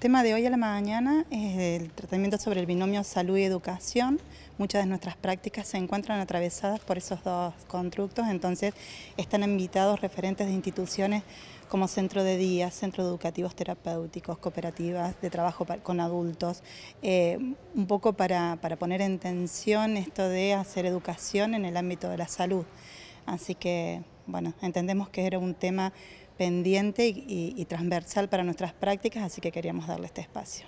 El tema de hoy a la mañana es el tratamiento sobre el binomio salud y educación. Muchas de nuestras prácticas se encuentran atravesadas por esos dos constructos, entonces están invitados referentes de instituciones como centro de día, centro educativos terapéuticos, cooperativas de trabajo con adultos, eh, un poco para, para poner en tensión esto de hacer educación en el ámbito de la salud. Así que, bueno, entendemos que era un tema pendiente y, transversal para nuestras prácticas, así que queríamos darle este espacio.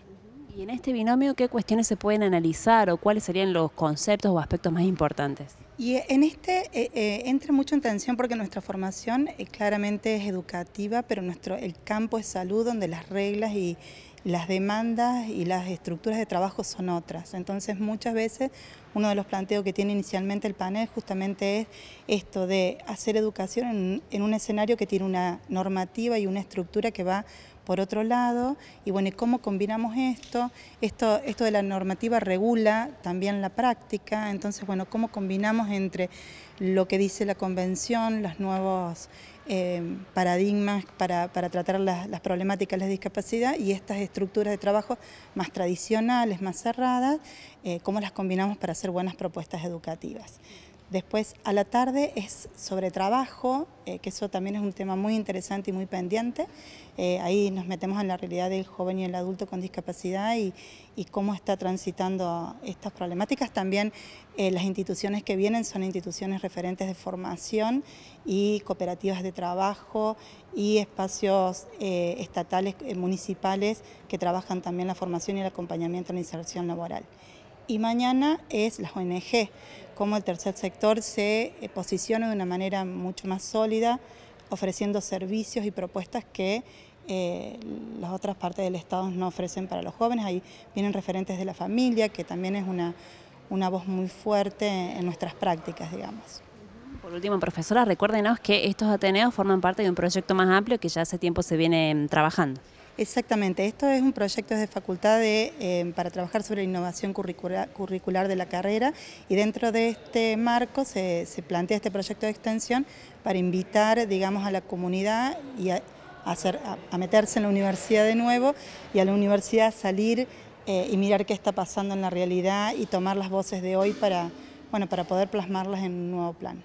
¿Y en este binomio qué cuestiones se pueden analizar o cuáles serían los conceptos o aspectos más importantes? Y en este eh, eh, entra mucho en tensión porque nuestra formación eh, claramente es educativa, pero nuestro, el campo es salud donde las reglas y, las demandas y las estructuras de trabajo son otras. Entonces muchas veces uno de los planteos que tiene inicialmente el panel justamente es esto de hacer educación en, un escenario que tiene una normativa y una estructura que va por otro lado, y bueno, ¿y cómo combinamos esto? esto? Esto de la normativa regula también la práctica, entonces, bueno, ¿cómo combinamos entre lo que dice la convención, los nuevos Em, paradigmas para, tratar las, problemáticas de la discapacidad y estas estructuras de trabajo más tradicionales, más cerradas, eh, cómo las combinamos para hacer buenas propuestas educativas. Después a la tarde es sobre trabajo, eh, que eso también es un tema muy interesante y muy pendiente. Eh, ahí nos metemos en la realidad del joven y el adulto con discapacidad y, cómo está transitando estas problemáticas. También eh, las instituciones que vienen son instituciones referentes de formación y cooperativas de trabajo y espacios estatales, municipales, que trabajan también la formación y el acompañamiento en la inserción laboral y mañana es las ONG, cómo el tercer sector se eh, posiciona de una manera mucho más sólida, ofreciendo servicios y propuestas que eh, las otras partes del Estado no ofrecen para los jóvenes. Ahí vienen referentes de la familia, que también es una, una voz muy fuerte en nuestras prácticas, digamos. Por último, profesora, recuérdenos que estos Ateneos forman parte de un proyecto más amplio que ya hace tiempo se viene mm, trabajando. Exactamente, esto es un proyecto de facultad em, para trabajar sobre la innovación curricular de la carrera y dentro de este marco se, plantea este proyecto de extensión para invitar digamos, a la comunidad y a, hacer, a, meterse en la universidad de nuevo y a la universidad salir eh, y mirar qué está pasando en la realidad y tomar las voces de hoy para, bueno, para poder plasmarlas en un nuevo plan.